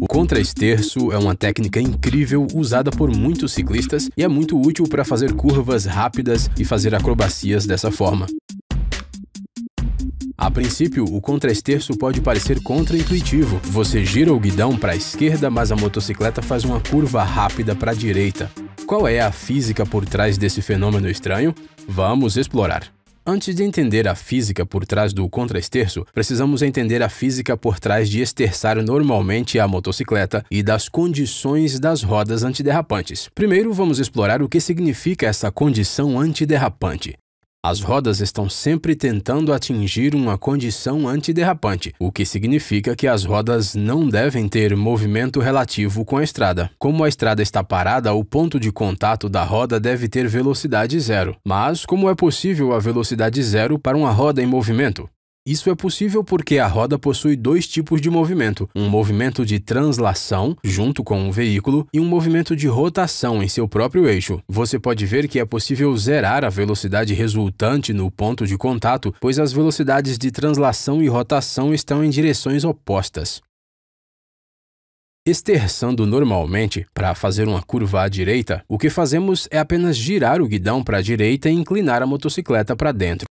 O contra-esterço é uma técnica incrível usada por muitos ciclistas e é muito útil para fazer curvas rápidas e fazer acrobacias dessa forma. A princípio, o contra-esterço pode parecer contra-intuitivo. Você gira o guidão para a esquerda, mas a motocicleta faz uma curva rápida para a direita. Qual é a física por trás desse fenômeno estranho? Vamos explorar. Antes de entender a física por trás do contraesterço, precisamos entender a física por trás de esterçar normalmente a motocicleta e das condições das rodas antiderrapantes. Primeiro, vamos explorar o que significa essa condição antiderrapante. As rodas estão sempre tentando atingir uma condição antiderrapante, o que significa que as rodas não devem ter movimento relativo com a estrada. Como a estrada está parada, o ponto de contato da roda deve ter velocidade zero. Mas como é possível a velocidade zero para uma roda em movimento? Isso é possível porque a roda possui dois tipos de movimento: um movimento de translação, junto com o veículo, e um movimento de rotação em seu próprio eixo. Você pode ver que é possível zerar a velocidade resultante no ponto de contato, pois as velocidades de translação e rotação estão em direções opostas. Esterçando normalmente, para fazer uma curva à direita, o que fazemos é apenas girar o guidão para a direita e inclinar a motocicleta para dentro.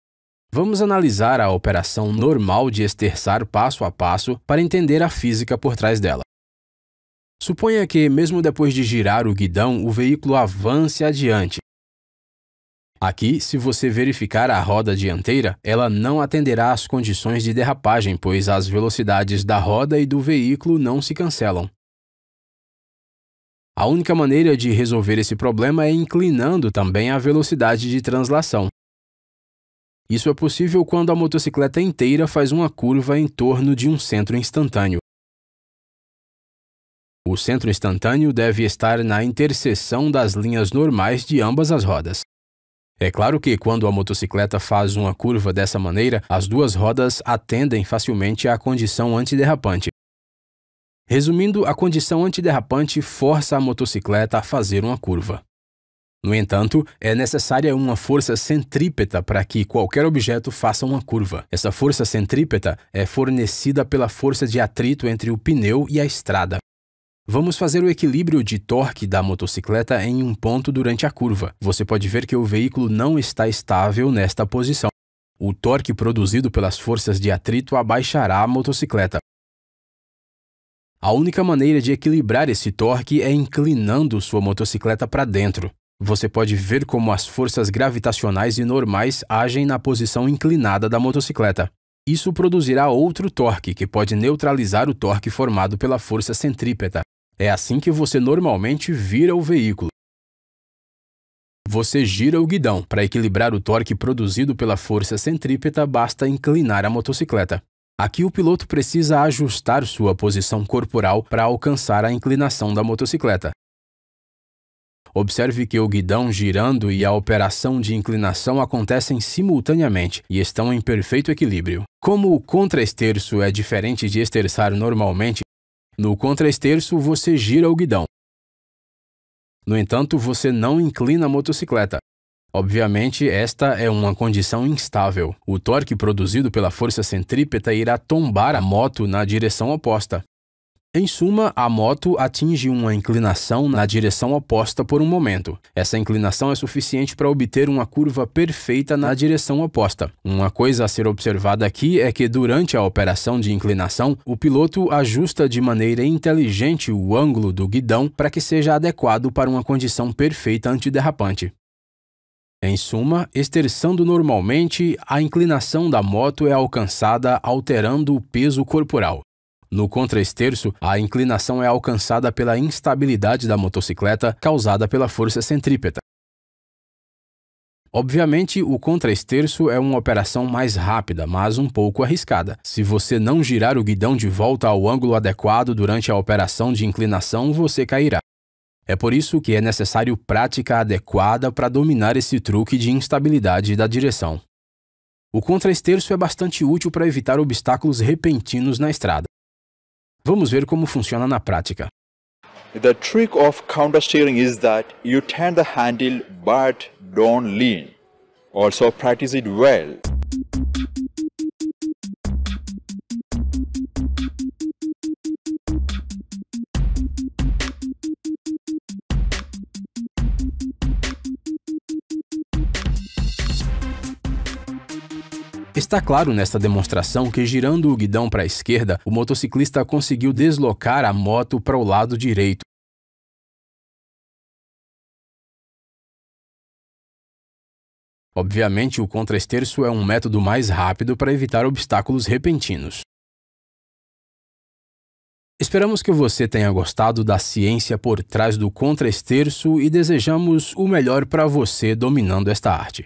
Vamos analisar a operação normal de esterçar passo a passo para entender a física por trás dela. Suponha que, mesmo depois de girar o guidão, o veículo avance adiante. Aqui, se você verificar a roda dianteira, ela não atenderá às condições de derrapagem, pois as velocidades da roda e do veículo não se cancelam. A única maneira de resolver esse problema é inclinando também a velocidade de translação. Isso é possível quando a motocicleta inteira faz uma curva em torno de um centro instantâneo. O centro instantâneo deve estar na interseção das linhas normais de ambas as rodas. É claro que quando a motocicleta faz uma curva dessa maneira, as duas rodas atendem facilmente à condição antiderrapante. Resumindo, a condição antiderrapante força a motocicleta a fazer uma curva. No entanto, é necessária uma força centrípeta para que qualquer objeto faça uma curva. Essa força centrípeta é fornecida pela força de atrito entre o pneu e a estrada. Vamos fazer o equilíbrio de torque da motocicleta em um ponto durante a curva. Você pode ver que o veículo não está estável nesta posição. O torque produzido pelas forças de atrito abaixará a motocicleta. A única maneira de equilibrar esse torque é inclinando sua motocicleta para dentro. Você pode ver como as forças gravitacionais e normais agem na posição inclinada da motocicleta. Isso produzirá outro torque, que pode neutralizar o torque formado pela força centrípeta. É assim que você normalmente vira o veículo. Você gira o guidão. Para equilibrar o torque produzido pela força centrípeta, basta inclinar a motocicleta. Aqui o piloto precisa ajustar sua posição corporal para alcançar a inclinação da motocicleta. Observe que o guidão girando e a operação de inclinação acontecem simultaneamente e estão em perfeito equilíbrio. Como o contraesterço é diferente de esterçar normalmente, no contraesterço você gira o guidão. No entanto, você não inclina a motocicleta. Obviamente, esta é uma condição instável. O torque produzido pela força centrípeta irá tombar a moto na direção oposta. Em suma, a moto atinge uma inclinação na direção oposta por um momento. Essa inclinação é suficiente para obter uma curva perfeita na direção oposta. Uma coisa a ser observada aqui é que durante a operação de inclinação, o piloto ajusta de maneira inteligente o ângulo do guidão para que seja adequado para uma condição perfeita antiderrapante. Em suma, esterçando normalmente, a inclinação da moto é alcançada alterando o peso corporal. No esterço, a inclinação é alcançada pela instabilidade da motocicleta causada pela força centrípeta. Obviamente, o contraesterço é uma operação mais rápida, mas um pouco arriscada. Se você não girar o guidão de volta ao ângulo adequado durante a operação de inclinação, você cairá. É por isso que é necessário prática adequada para dominar esse truque de instabilidade da direção. O contraesterço é bastante útil para evitar obstáculos repentinos na estrada. Vamos ver como funciona na prática. The trick of countersteering is that you turn the handle but don't lean. Also practice it well. Está claro nesta demonstração que girando o guidão para a esquerda, o motociclista conseguiu deslocar a moto para o lado direito. Obviamente, o contraesterço é um método mais rápido para evitar obstáculos repentinos. Esperamos que você tenha gostado da ciência por trás do contraesterço e desejamos o melhor para você dominando esta arte.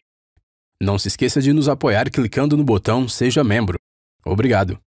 Não se esqueça de nos apoiar clicando no botão Seja Membro. Obrigado!